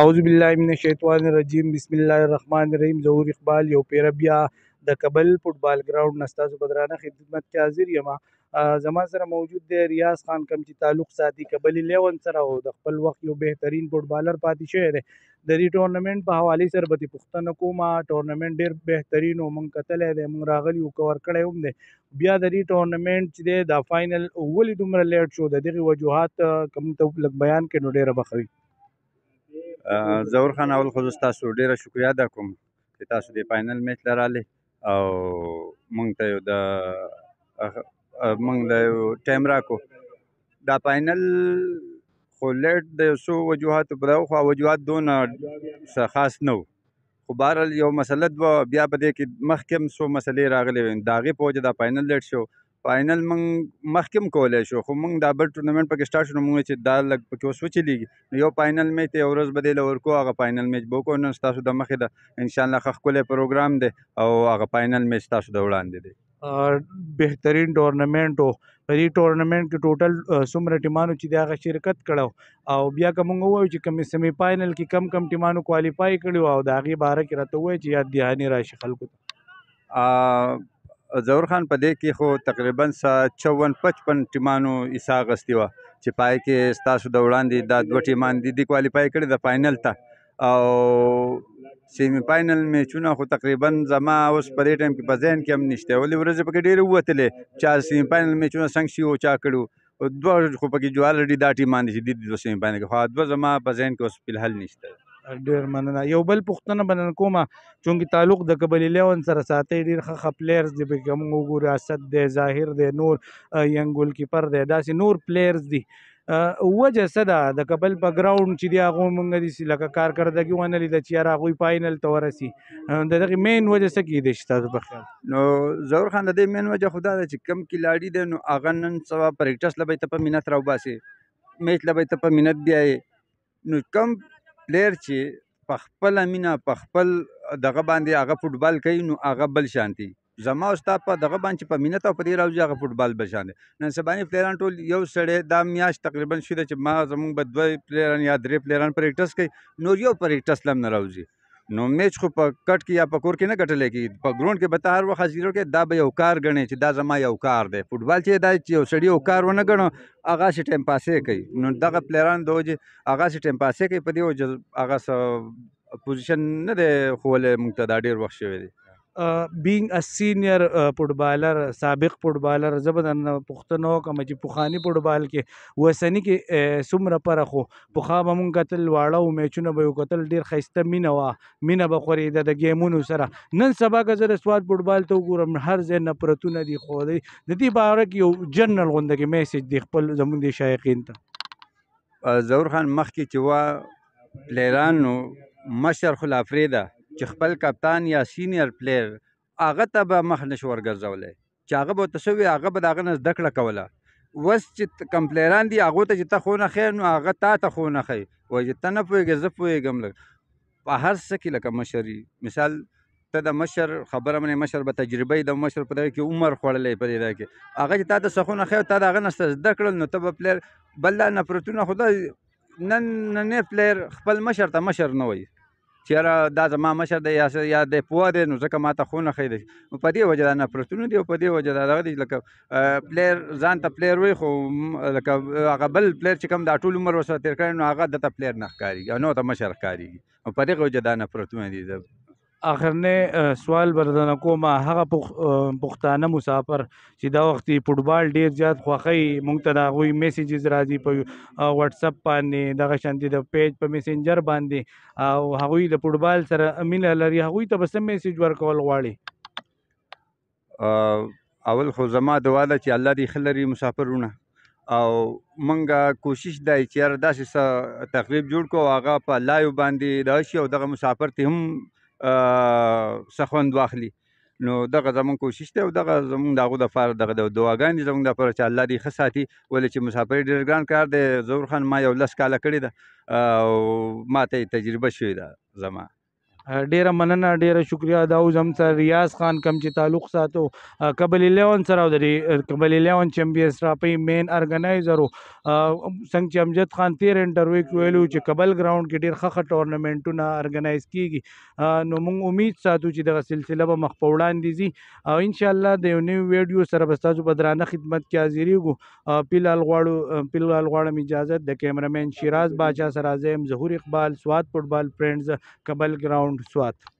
اعوذ بالله من الشیطان الرجیم بسم الله الرحمن الرحیم ظهور اقبال یو پیر بیا د کابل فوټبال ګراوند نستاسو بدرانه خدمت کې حاضر یم زما سره موجود دی ریاض خان کم چې تعلق ساتي کابل 11 سره او د خپل وخت یو بهترین فوټبالر پاتې شوی دی د دې ټورنمنت په حواله سره به پښتنه کومه ټورنمنت ډیر بهترین او مونږ کتل دی مونږ راغلی او کور کړی هم دی بیا د دې ټورنمنت چې دی د فائنل ولې دومره لیټ شو د دغه وجوهات کم ته لګ بیان کړو ډیره بخوي زور خان اول خو تاسو ډیره شکریا ده کوم چې تاسو د فائنل میچ لرالې او مونږ ته یو د مونږ د ټایم راکو دا فائنل خو لیټ د یو څو وجوهاتو پر خو وجوهات دون خاص نه خو بهرحال یو مسله دوه بیا په دې کې مخکې هم څو مسلې راغلې وې د هغې په وجه دا فاینل لیټ شو فاینل موږ مخکې هم کولی شو خو موږ دا بل ټورنمنټ پکې سټارټ شو نو موږ چې دا لږ پکې اوس وچلېږي نو یو فاینل میچ یو ورځ به دې له ورکو هغه فاینل میچ به وکړو نن ستاسو د مخې ده انشاءالله ښه ښکلی پروګرام دی او هغه فاینل میچ ستاسو د وړاندې دی بهترین ټورنمنټ و په دې ټورنمنټ کې ټوټل څومره ټیمانو چې دا هغه شرکت کړو او بیا کوم وایو چې کوم سیمی فاینل کې کم کم ټیمانو کوالیفای کړي او دا هغه باره کې راته وایي چې یاد دهانی راشي خلکو ته زور خان په دې کې خو تقریبا 54 55 ټیمانو ایسا غستی و چې پای کې ستاسو د وړاندې دا دوه ټیمان دي دی کوالیفای کړي د فائنل ته او سیمی فائنل میچونه خو تقریبا زما اوس په دې ټایم کې په ذهن کې هم نشته ولې ورځې پکې ډېرې ووتلې چا سیمی فائنل میچونه څنګه شي او چا کړو دوه خو پکې جوالډي دا ټیمان دي چې د دوه سیمی فائنل کې خو دوه زما په ذهن کې اوس په الحال نشته ډیر مننه یو بل پوښتنه بنن کومه چونکی تعلق د کابل 11 سره ساتي ډیر ښه پلیئرز دی به کوم وګوري اسد دی ظاهر دی نور ینګ ګول کیپر دی داسې نور پلیئرز دي وجه صدا د کابل په ګراوند چې دی هغه مونږ دي لکه کارکردګي ونه لید چې را غوي فائنل ته ورسي د دغه مین وجه څه کې دي شته په خیال نو زور خان د دې مین وجه خدا ده چې کم کلاړي دی نو اغه نن سبا پریکټس لبې ته په مینت راو باسي میچ لبې ته په مینت بیاي نو کم پلیر چې په خپله مینه په خپل دغه باندې هغه فوټبال کوي نو هغه بل شانتي زما او ستا په دغه باندې په مینه او په دې راوځي هغه فوټبال بل شان دی نن سباني پلیران ټول یو سړی دا میاشت تقریبا شوې ده چې ما زمونږ به دوه پلیران یا درې پلیران پریکټس کوي نور یو پریکټس لم نه راوځي نو میچ خو په کټ کې یا په کور کې نه ګټلی کېږي په ګراونډ کې به ته هر وخت حاضر کې دا به یو کار ګڼې چې دا زما یو کار دی فوټبال چې دا چې یو سړی یو کار ونه ګڼو هغه سې ټایم پاسې کوي نو دغه پلیران د وجې هغه سې ټایم پاسې کوي په دې وجه هغه پوزیشن نه دی ښوولی موږ ته دا ډېر وخت شوی دی بینګ ا سینیئر فوټبالر سابق فوټبالر زبدن پښتنو کوم چې پوخانی فوټبال کې وسنی کې سمره پر خو پوخا مون قتل واړه او میچونه به قتل ډیر خسته مینه وا مینه به خوري د گیمونو سره نن سبا غزر سواد فوټبال ته ګورم هر ځای نفرتونه دي خو دی د دې باره کې یو جنرال غونډه کې میسج دی خپل زمون دي شایقین ته زور خان مخ کې چې وا پلیرانو مشر خلافریده چې خپل کپتان یا سینیئر پلیر هغه ته به مخ نشو ورګرځولی چې هغه به ورته څه هغه به د هغه نه زده کړه کوله اوس چې کم پلیران دي هغو ته چې ته خو نه ښیې نو هغه تا ته خو نه ښیي وایي چې ته نه پوهېږې زه پوهېږم لږ په هر څه کې لکه مشري مثال ته د مشر خبره منې مشر به تجربه د مشر په دغه کې عمر خوړلی په دې ځای کې هغه چې تا ته څه خو نه ښیي او تا د هغه نه څه زده کړل نو ته به پلیر بل دا نفرتونه خو دا نن نننی پلیر خپل مشر ته مشر نه وایي چیرې دا زما مشر دی یا یا د پوه دی نو ځکه ماته خو نه خیدي په دې وجه دا نه پرستونه دی په دې وجه دا دغه دی لکه پلیر ځان ته پلیر وي خو لکه هغه بل پلیر چې کوم دا ټول عمر وسه تیر کړي نو هغه د ته پلیر نه ښکاریږي نو ته مشر ښکاریږي په دې وجه دا نه پرستونه دی اخرنه سوال بردن کومه هغه پښتانه مسافر چې دا وخت فوټبال ډیر زیات خوخی مونږ ته دا غوي میسیجز راځي په واتس اپ باندې دغه شانتي د پیج په میسنجر باندې او هغوی د فوټبال سره امین لري هغوی ته بس میسیج ورکول غواړي اول خو زما دواله چې الله دې خلري مسافرونه او منګه کوشش دای چې هر داسې تقریب جوړ کو هغه په لایو باندې راشي او دغه مسافر ته هم سخوند واخلي نو دغه زمون کوشش دی او دغه زمون دغه د فار دغه دعاګانې زمون د پر چې الله دې ښه ساتي ولې چې مسافر ډېر ګران کار دی زور خان ما یو لس کاله کړی ده او ما ته تجربه شوې ده زما ډیره مننه ډیره شکریا دا اوس هم سره ریاض خان کم چې تعلق ساتو قبل 11 سره د قبل 11 چمپیونز ټرافي مین ارګنایزر څنګه امجد خان تیر انټرویو کې ویلو چې قبل ګراوند کې ډیر خخه ټورنمنټونه ارګنایز کیږي نو موږ امید ساتو چې دغه سلسله به مخ په وړاندې ځي او ان شاء الله د یو نیو ویډیو سره به تاسو په درانه خدمت کې حاضرې وګو پیلال غواړو پیلال غواړم اجازه د کیمرمن شیراز باچا سره زم ظهور اقبال سواد فوټبال فرینډز قبل ګراوند राउंड Swat